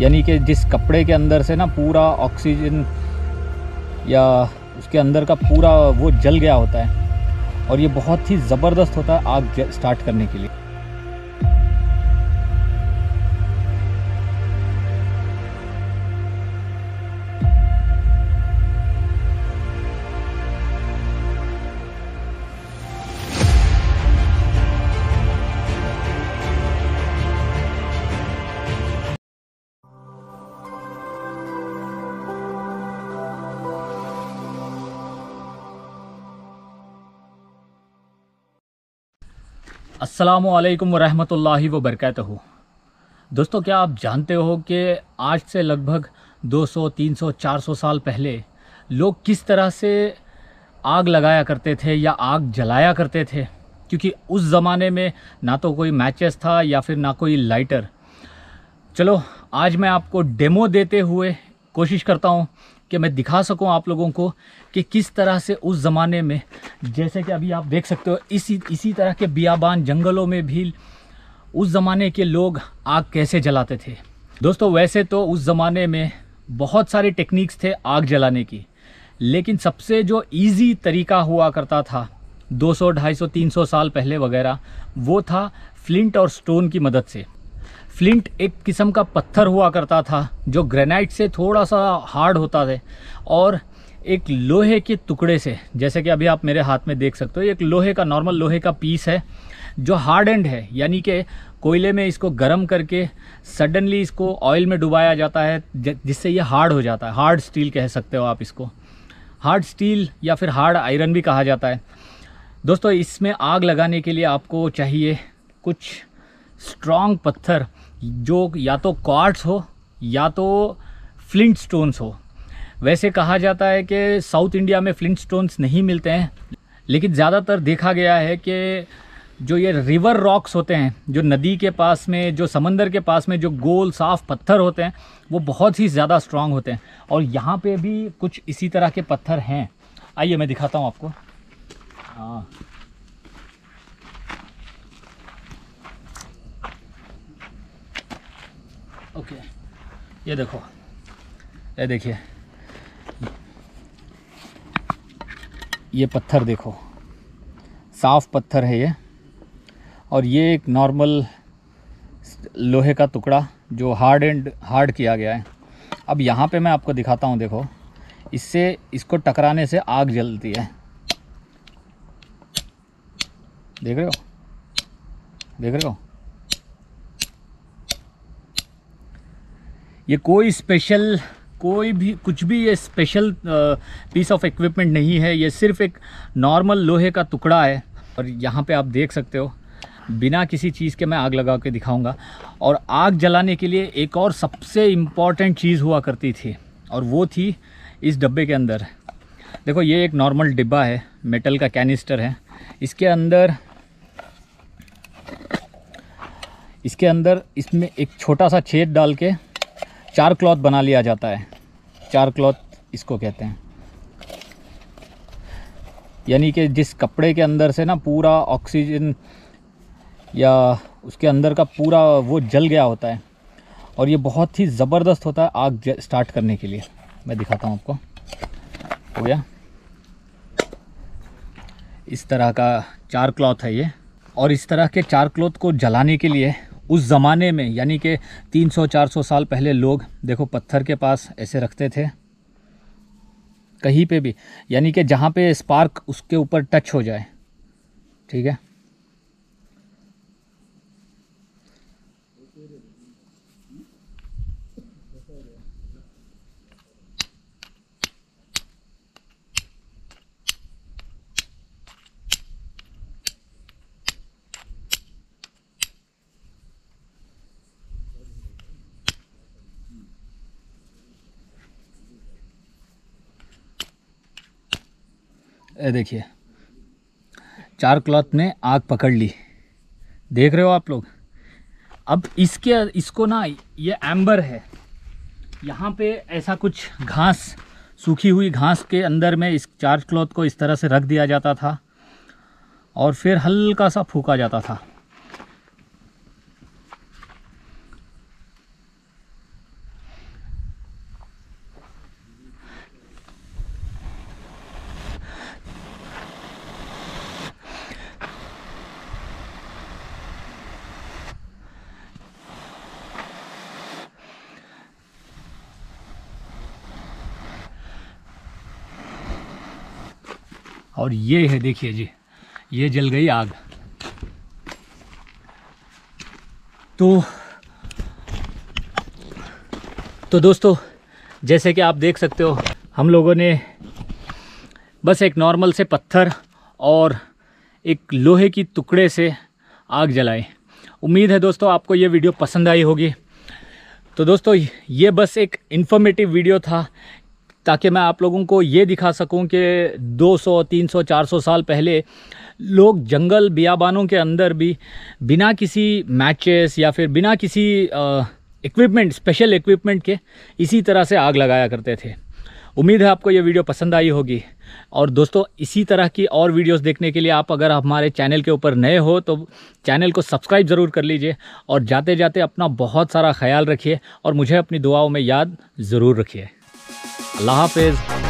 यानी कि जिस कपड़े के अंदर से ना पूरा ऑक्सीजन या उसके अंदर का पूरा वो जल गया होता है और ये बहुत ही ज़बरदस्त होता है आग स्टार्ट करने के लिए असलकम वरहमल वबरकत दोस्तों क्या आप जानते हो कि आज से लगभग 200, 300, 400 साल पहले लोग किस तरह से आग लगाया करते थे या आग जलाया करते थे क्योंकि उस ज़माने में ना तो कोई मैचेस था या फिर ना कोई लाइटर चलो आज मैं आपको डेमो देते हुए कोशिश करता हूँ कि मैं दिखा सकूँ आप लोगों को कि किस तरह से उस ज़माने में जैसे कि अभी आप देख सकते हो इसी इसी तरह के बियाबान जंगलों में भी उस ज़माने के लोग आग कैसे जलाते थे दोस्तों वैसे तो उस ज़माने में बहुत सारे टेक्निक्स थे आग जलाने की लेकिन सबसे जो इजी तरीका हुआ करता था 200, 250, 300 साल पहले वगैरह वो था फ्लिंट और स्टोन की मदद से फ्लिंट एक किस्म का पत्थर हुआ करता था जो ग्रेनाइट से थोड़ा सा हार्ड होता था और एक लोहे के टुकड़े से जैसे कि अभी आप मेरे हाथ में देख सकते हो एक लोहे का नॉर्मल लोहे का पीस है जो हार्ड एंड है यानी कि कोयले में इसको गर्म करके सडनली इसको ऑयल में डुबाया जाता है जिससे ये हार्ड हो जाता है हार्ड स्टील कह सकते हो आप इसको हार्ड स्टील या फिर हार्ड आयरन भी कहा जाता है दोस्तों इसमें आग लगाने के लिए आपको चाहिए कुछ स्ट्रॉन्ग पत्थर जो या तो क्वार्ट्स हो या तो फ्लिंट स्टोन्स हो वैसे कहा जाता है कि साउथ इंडिया में फ्लिंट स्टोन्स नहीं मिलते हैं लेकिन ज़्यादातर देखा गया है कि जो ये रिवर रॉक्स होते हैं जो नदी के पास में जो समंदर के पास में जो गोल साफ पत्थर होते हैं वो बहुत ही ज़्यादा स्ट्रांग होते हैं और यहाँ पे भी कुछ इसी तरह के पत्थर हैं आइए मैं दिखाता हूँ आपको हाँ ओके ये देखो ये देखिए ये पत्थर देखो साफ पत्थर है ये और ये एक नॉर्मल लोहे का टुकड़ा जो हार्ड एंड हार्ड किया गया है अब यहाँ पे मैं आपको दिखाता हूँ देखो इससे इसको टकराने से आग जलती है देख रहे हो देख रहे हो ये कोई स्पेशल कोई भी कुछ भी ये स्पेशल पीस ऑफ इक्विपमेंट नहीं है ये सिर्फ एक नॉर्मल लोहे का टुकड़ा है और यहाँ पे आप देख सकते हो बिना किसी चीज़ के मैं आग लगा के दिखाऊंगा और आग जलाने के लिए एक और सबसे इम्पॉर्टेंट चीज़ हुआ करती थी और वो थी इस डब्बे के अंदर देखो ये एक नॉर्मल डिब्बा है मेटल का कैनिस्टर है इसके अंदर इसके अंदर इसमें एक छोटा सा छेद डाल के चार क्लॉथ बना लिया जाता है चार क्लॉथ इसको कहते हैं यानी कि जिस कपड़े के अंदर से ना पूरा ऑक्सीजन या उसके अंदर का पूरा वो जल गया होता है और ये बहुत ही ज़बरदस्त होता है आग स्टार्ट करने के लिए मैं दिखाता हूँ आपको हो गया इस तरह का चार क्लॉथ है ये और इस तरह के चार क्लॉथ को जलाने के लिए उस ज़माने में यानी कि 300-400 साल पहले लोग देखो पत्थर के पास ऐसे रखते थे कहीं पे भी यानी कि जहाँ पे स्पार्क उसके ऊपर टच हो जाए ठीक है ये देखिए चार क्लॉथ ने आग पकड़ ली देख रहे हो आप लोग अब इसके इसको ना ये एम्बर है यहाँ पे ऐसा कुछ घास सूखी हुई घास के अंदर में इस चार्ज क्लॉथ को इस तरह से रख दिया जाता था और फिर हल्का सा फूका जाता था और ये है देखिए जी ये जल गई आग तो तो दोस्तों जैसे कि आप देख सकते हो हम लोगों ने बस एक नॉर्मल से पत्थर और एक लोहे की टुकड़े से आग जलाई उम्मीद है दोस्तों आपको ये वीडियो पसंद आई होगी तो दोस्तों ये बस एक इन्फॉर्मेटिव वीडियो था ताकि मैं आप लोगों को ये दिखा सकूं कि 200, 300, 400 साल पहले लोग जंगल बियाबानों के अंदर भी बिना किसी मैचेस या फिर बिना किसी इक्विपमेंट स्पेशल इक्विपमेंट के इसी तरह से आग लगाया करते थे उम्मीद है आपको ये वीडियो पसंद आई होगी और दोस्तों इसी तरह की और वीडियोस देखने के लिए आप अगर हमारे चैनल के ऊपर नए हो तो चैनल को सब्सक्राइब ज़रूर कर लीजिए और जाते जाते अपना बहुत सारा ख्याल रखिए और मुझे अपनी दुआओं में याद ज़रूर रखिए अल्लाह हाफिज़